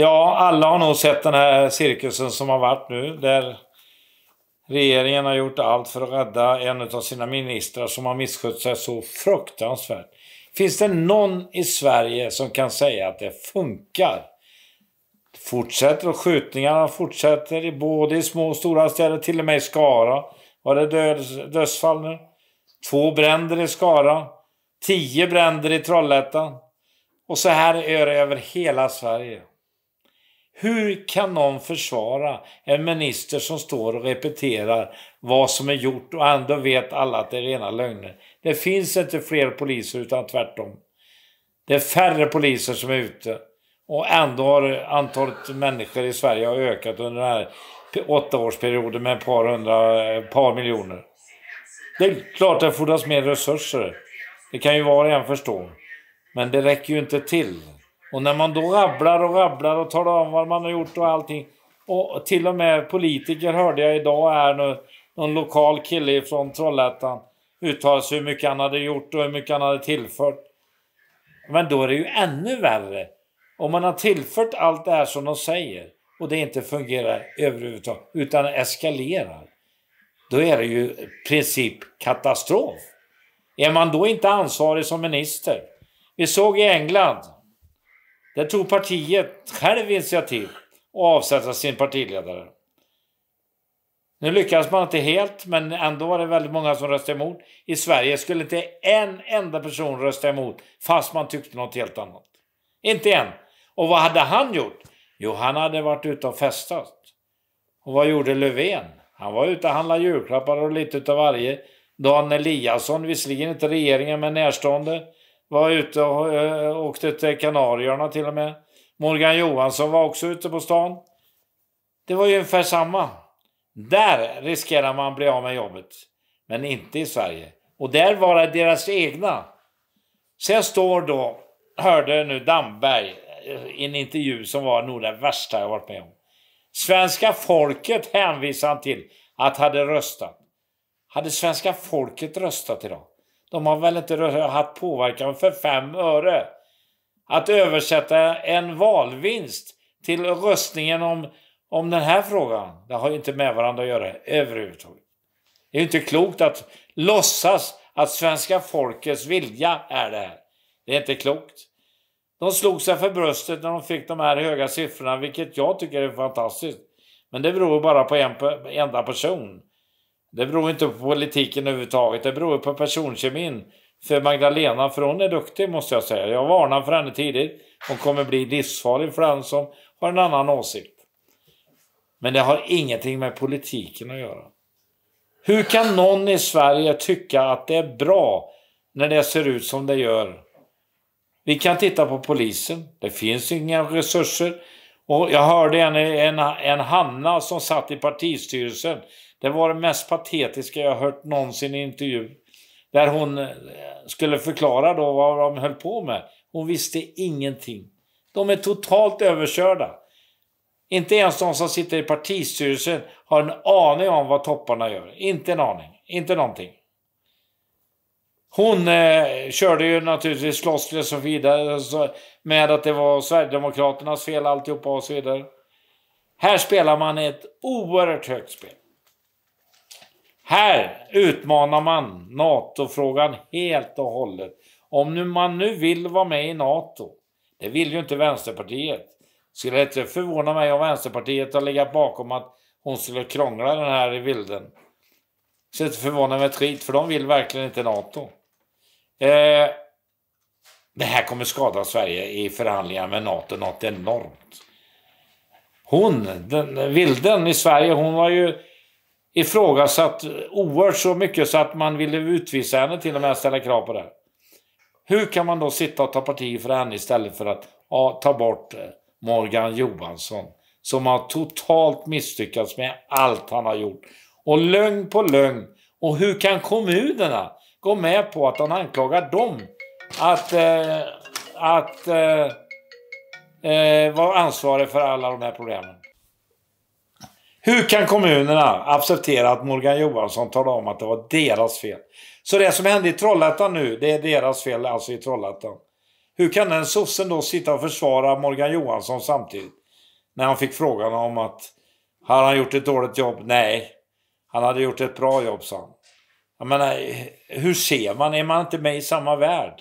Ja, alla har nog sett den här cirkusen som har varit nu. Där regeringen har gjort allt för att rädda en av sina ministrar som har misskött sig så fruktansvärt. Finns det någon i Sverige som kan säga att det funkar? Fortsätter och skjutningarna fortsätter både i små och stora städer, till och med i Skara var det döds, dödsfall nu. Två bränder i Skara, tio bränder i Trollhättan och så här är det över hela Sverige. Hur kan någon försvara en minister som står och repeterar vad som är gjort och ändå vet alla att det är rena lögner? Det finns inte fler poliser utan tvärtom. Det är färre poliser som är ute. Och ändå har antalet människor i Sverige har ökat under den här åttaårsperioden med ett par hundra, par miljoner. Det är klart det fordras mer resurser. Det kan ju var och en förstå. Men det räcker ju inte till. Och när man då rabblar och rabblar och talar om vad man har gjort och allting. Och till och med politiker hörde jag idag här nu, någon lokal kille från Trollhättan uttalar sig hur mycket han hade gjort och hur mycket han hade tillfört. Men då är det ju ännu värre. Om man har tillfört allt det här som de säger och det inte fungerar överhuvudtaget utan eskalerar. Då är det ju i princip katastrof. Är man då inte ansvarig som minister? Vi såg i England där tog partiet själv initiativ och avsätta sin partiledare. Nu lyckades man inte helt, men ändå var det väldigt många som röstade emot. I Sverige skulle inte en enda person rösta emot, fast man tyckte något helt annat. Inte en. Och vad hade han gjort? Jo, han hade varit ute och festat. Och vad gjorde Löfven? Han var ute och handlade julklappar och lite utav varje. Dan Eliasson, visserligen inte regeringen men närstående, var ute och eh, åkte till Kanarierna till och med. Morgan Johansson var också ute på stan. Det var ju ungefär samma. Där riskerar man att bli av med jobbet. Men inte i Sverige. Och där var det deras egna. Sen står då, hörde nu Damberg eh, i en intervju som var nog det värsta jag varit med om. Svenska folket hänvisar han till att hade röstat. Hade svenska folket röstat idag? De har väl inte haft påverkan för fem öre. Att översätta en valvinst till röstningen om, om den här frågan, det har ju inte med varandra att göra överhuvudtaget. Det är ju inte klokt att låtsas att svenska folkets vilja är det här. Det är inte klokt. De slog sig för bröstet när de fick de här höga siffrorna, vilket jag tycker är fantastiskt. Men det beror bara på en enda person. Det beror inte på politiken överhuvudtaget. Det beror på personkemin. För Magdalena, för hon är duktig måste jag säga. Jag varnade för henne tidigt. Hon kommer bli livsfarlig för den som har en annan åsikt. Men det har ingenting med politiken att göra. Hur kan någon i Sverige tycka att det är bra när det ser ut som det gör? Vi kan titta på polisen. Det finns inga resurser. Och jag hörde en, en, en Hanna som satt i partistyrelsen det var det mest patetiska jag hört någonsin i intervju. Där hon eh, skulle förklara då vad de höll på med. Hon visste ingenting. De är totalt överkörda. Inte ens de som sitter i partistyrelsen har en aning om vad topparna gör. Inte en aning. Inte någonting. Hon eh, körde ju naturligtvis slåss och så vidare med att det var Sverigedemokraternas fel alltihopa och så vidare. Här spelar man ett oerhört högt spel. Här utmanar man NATO-frågan helt och hållet. Om nu man nu vill vara med i NATO, det vill ju inte Vänsterpartiet. Skulle inte förvåna mig om Vänsterpartiet har legat bakom att hon skulle krångla den här i vilden. Så inte förvåna mig ett skit, för de vill verkligen inte NATO. Eh, det här kommer skada Sverige i förhandlingar med NATO något enormt. Hon, den vilden i Sverige, hon var ju ifrågasatt oerhört så mycket så att man ville utvisa henne till och med ställa krav på det. Hur kan man då sitta och ta parti för henne istället för att ja, ta bort eh, Morgan Johansson som har totalt misslyckats med allt han har gjort. Och lögn på lögn. Och hur kan kommunerna gå med på att han anklagar dem att, eh, att eh, eh, vara ansvarig för alla de här problemen? Hur kan kommunerna acceptera att Morgan Johansson talar om att det var deras fel? Så det som hände i Trollhättan nu, det är deras fel alltså i Trollhättan. Hur kan den sossen då sitta och försvara Morgan Johansson samtidigt? När han fick frågan om att, har han gjort ett dåligt jobb? Nej, han hade gjort ett bra jobb, sa han. Jag menar, hur ser man? Är man inte med i samma värld?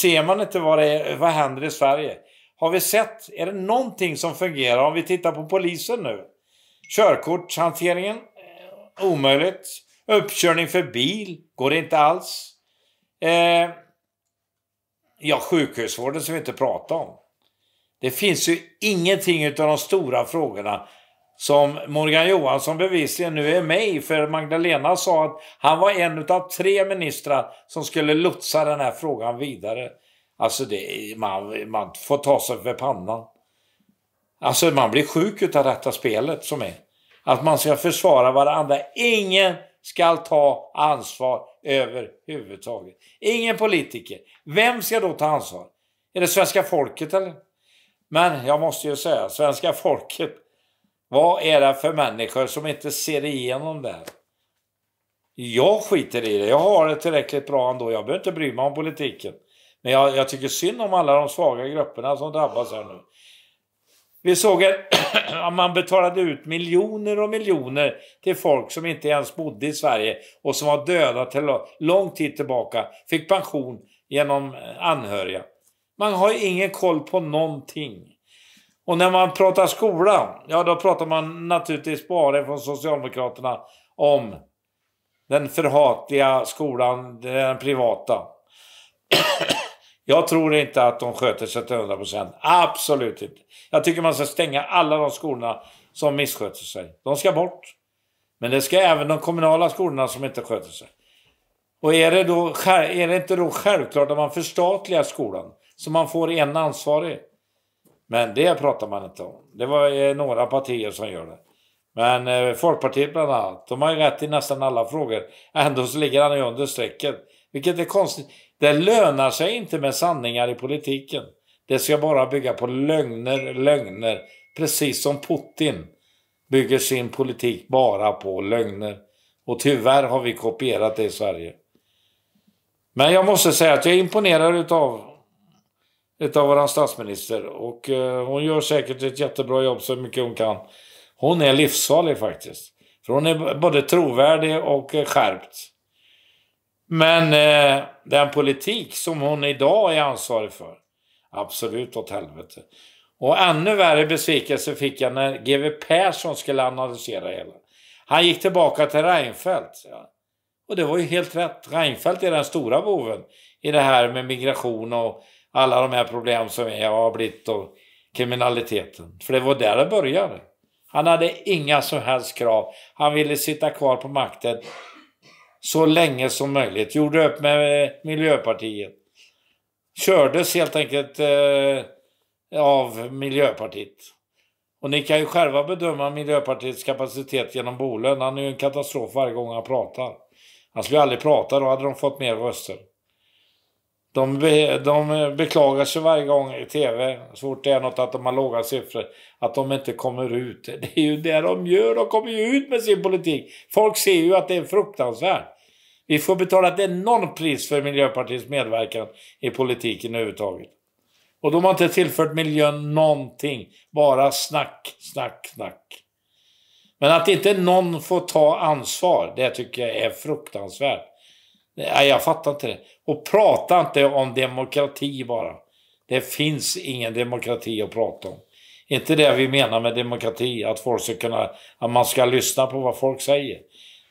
Ser man inte vad, det är, vad händer i Sverige? Har vi sett, är det någonting som fungerar? Om vi tittar på polisen nu. Körkortshanteringen? Eh, omöjligt. Uppkörning för bil? Går inte alls. Eh, ja, sjukhusvården som vi inte prata om. Det finns ju ingenting av de stora frågorna som Morgan Johansson bevisligen nu är med i. För Magdalena sa att han var en av tre ministrar som skulle lotsa den här frågan vidare. Alltså, det, man, man får ta sig för pannan. Alltså man blir sjuk av detta spelet som är. Att man ska försvara varandra. Ingen ska ta ansvar överhuvudtaget. Ingen politiker. Vem ska då ta ansvar? Är det svenska folket eller? Men jag måste ju säga, svenska folket, vad är det för människor som inte ser igenom det här? Jag skiter i det. Jag har det tillräckligt bra ändå. Jag behöver inte bry mig om politiken. Men jag, jag tycker synd om alla de svaga grupperna som drabbas här nu. Vi såg att man betalade ut miljoner och miljoner till folk som inte ens bodde i Sverige och som var döda till lång tid tillbaka, fick pension genom eh, anhöriga. Man har ingen koll på någonting. Och när man pratar skola, ja då pratar man naturligtvis bara från Socialdemokraterna om den förhatliga skolan, den privata. Jag tror inte att de sköter sig till 100 procent. Absolut inte. Jag tycker man ska stänga alla de skolorna som missköter sig. De ska bort. Men det ska även de kommunala skolorna som inte sköter sig. Och är det, då, är det inte då självklart att man förstatligar skolan så man får en ansvarig? Men det pratar man inte om. Det var eh, några partier som gör det. Men eh, Folkpartiet bland annat, de har ju rätt i nästan alla frågor. Ändå så ligger han ju under strecket. Vilket är konstigt. Det lönar sig inte med sanningar i politiken. Det ska bara bygga på lögner, lögner. Precis som Putin bygger sin politik bara på lögner. Och tyvärr har vi kopierat det i Sverige. Men jag måste säga att jag är imponerad utav, utav vår statsminister. Och eh, hon gör säkert ett jättebra jobb så mycket hon kan. Hon är livsfarlig faktiskt. För hon är både trovärdig och eh, skärpt. Men eh, den politik som hon idag är ansvarig för, absolut åt helvete. Och ännu värre besvikelse fick jag när GW Persson skulle analysera hela. Han gick tillbaka till Reinfeldt. Ja. Och det var ju helt rätt. Reinfeldt är den stora boven i det här med migration och alla de här problem som är har blivit och kriminaliteten. För det var där det började. Han hade inga som helst krav. Han ville sitta kvar på makten så länge som möjligt. Gjorde upp med eh, Miljöpartiet. Kördes helt enkelt eh, av Miljöpartiet. Och ni kan ju själva bedöma Miljöpartiets kapacitet genom Bolund. Han är ju en katastrof varje gång han pratar. Han skulle ju aldrig prata, då hade de fått mer röster. De, be, de beklagar sig varje gång i tv, så fort det är något att de har låga siffror, att de inte kommer ut. Det är ju det de gör, de kommer ju ut med sin politik. Folk ser ju att det är fruktansvärt. Vi får betala ett enormt pris för Miljöpartiets medverkan i politiken överhuvudtaget. Och de har inte tillfört miljön någonting. Bara snack, snack, snack. Men att inte någon får ta ansvar, det tycker jag är fruktansvärt. Nej, jag fattar inte det. Och prata inte om demokrati bara. Det finns ingen demokrati att prata om. Inte det vi menar med demokrati, att folk ska kunna, att man ska lyssna på vad folk säger.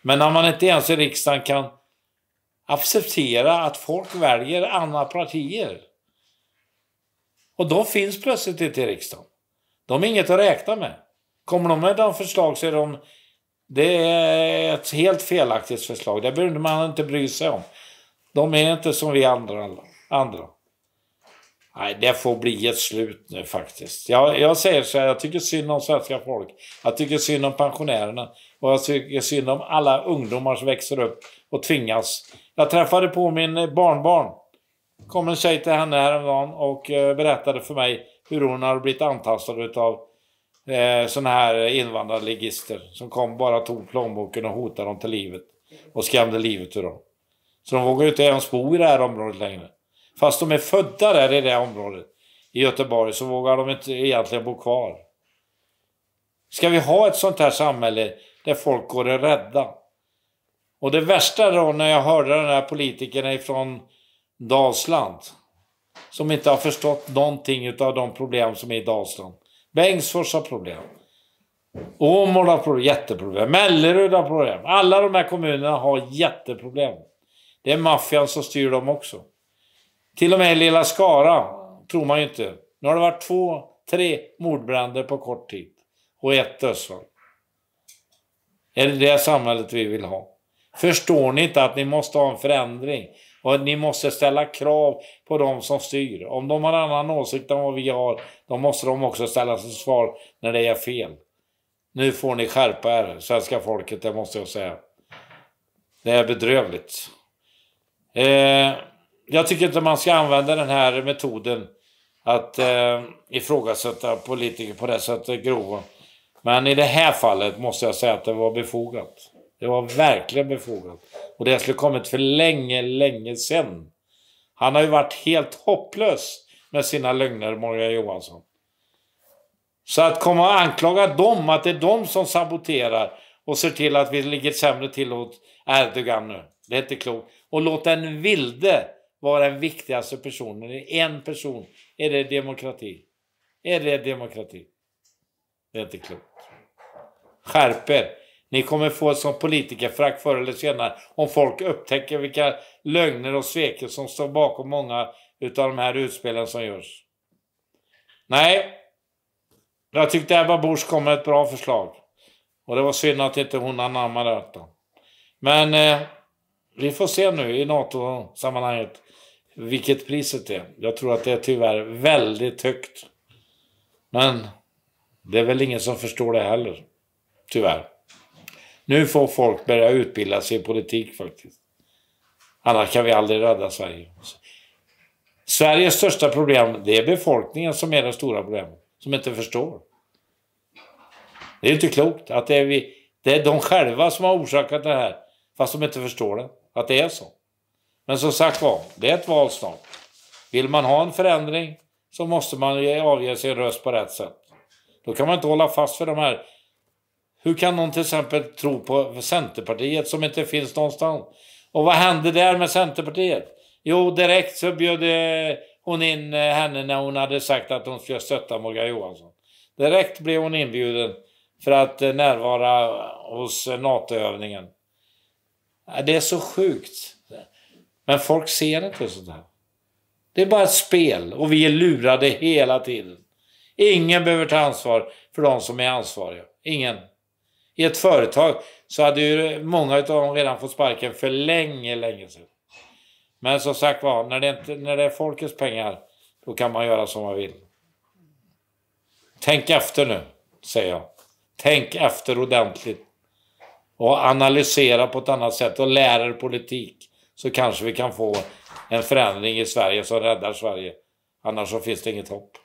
Men när man inte ens i riksdagen kan acceptera att folk väljer andra partier. Och de finns plötsligt inte i riksdagen. De är inget att räkna med. Kommer de med de förslag så är de... Det är ett helt felaktigt förslag. Det behöver man inte bry sig om. De är inte som vi andra. andra. Nej, det får bli ett slut nu faktiskt. Jag, jag säger så här, jag tycker synd om svenska folk. Jag tycker synd om pensionärerna. Och jag tycker synd om alla ungdomar som växer upp och tvingas. Jag träffade på min eh, barnbarn. kom en tjej till henne häromdagen och eh, berättade för mig hur hon hade blivit antastad utav eh, sådana här invandrarligister som kom bara tog plånboken och hotade dem till livet och skrämde livet ur dem. Så de vågar ju inte ens bo i det här området längre. Fast de är födda där i det här området i Göteborg så vågar de inte egentligen bo kvar. Ska vi ha ett sånt här samhälle där folk går är rädda. Och det värsta då när jag hörde den här politikern ifrån Dalsland, som inte har förstått någonting av de problem som är i Dalsland. Bengtsfors har problem. Åmål har problem, jätteproblem. Mellerud har problem. Alla de här kommunerna har jätteproblem. Det är maffian som styr dem också. Till och med lilla Skara tror man ju inte. Nu har det varit två, tre mordbränder på kort tid och ett dödsfall. Är det det samhället vi vill ha? Förstår ni inte att ni måste ha en förändring? Och att ni måste ställa krav på de som styr. Om de har annan åsikt än vad vi har, då måste de också ställa sig svar när det är fel. Nu får ni skärpa er, svenska folket, det måste jag säga. Det är bedrövligt. Eh, jag tycker inte man ska använda den här metoden att eh, ifrågasätta politiker på det sättet, grova men i det här fallet måste jag säga att det var befogat. Det var verkligen befogat. Och det skulle kommit för länge, länge sedan. Han har ju varit helt hopplös med sina lögner, Morgan Johansson. Så att komma och anklaga dem, att det är de som saboterar och ser till att vi ligger sämre till åt Erdogan nu. Det är inte klokt. Och låt den vilde vara den viktigaste personen. En person. Är det demokrati? Är det demokrati? Det är inte klokt. Skärp er! Ni kommer få som politikerfrack förr eller senare om folk upptäcker vilka lögner och sveker som står bakom många utav de här utspelen som görs. Nej, jag tyckte Ebba Busch kom med ett bra förslag. Och det var synd att inte hon anammade detta. Men eh, vi får se nu i NATO-sammanhanget vilket priset är. Jag tror att det är tyvärr väldigt högt. Men det är väl ingen som förstår det heller. Tyvärr. Nu får folk börja utbilda sig i politik faktiskt. Annars kan vi aldrig rädda Sverige. Sveriges största problem, det är befolkningen som är det stora problemet. Som inte förstår. Det är inte klokt att det är, vi, det är de själva som har orsakat det här. Fast de inte förstår det. Att det är så. Men som sagt var, det är ett val snart. Vill man ha en förändring så måste man avge sin röst på rätt sätt. Då kan man inte hålla fast för de här hur kan någon till exempel tro på Centerpartiet som inte finns någonstans? Och vad hände där med Centerpartiet? Jo, direkt så bjöd eh, hon in eh, henne när hon hade sagt att hon skulle stötta Morgan Johansson. Direkt blev hon inbjuden för att eh, närvara hos NATO-övningen. Det är så sjukt. Men folk ser inte sånt här. Det är bara ett spel och vi är lurade hela tiden. Ingen behöver ta ansvar för de som är ansvariga. Ingen i ett företag så hade ju många av dem redan fått sparken för länge, länge sedan. Men som sagt var, när det, inte, när det är folkets pengar, då kan man göra som man vill. Tänk efter nu, säger jag. Tänk efter ordentligt. Och analysera på ett annat sätt och lära er politik. Så kanske vi kan få en förändring i Sverige som räddar Sverige. Annars så finns det inget hopp.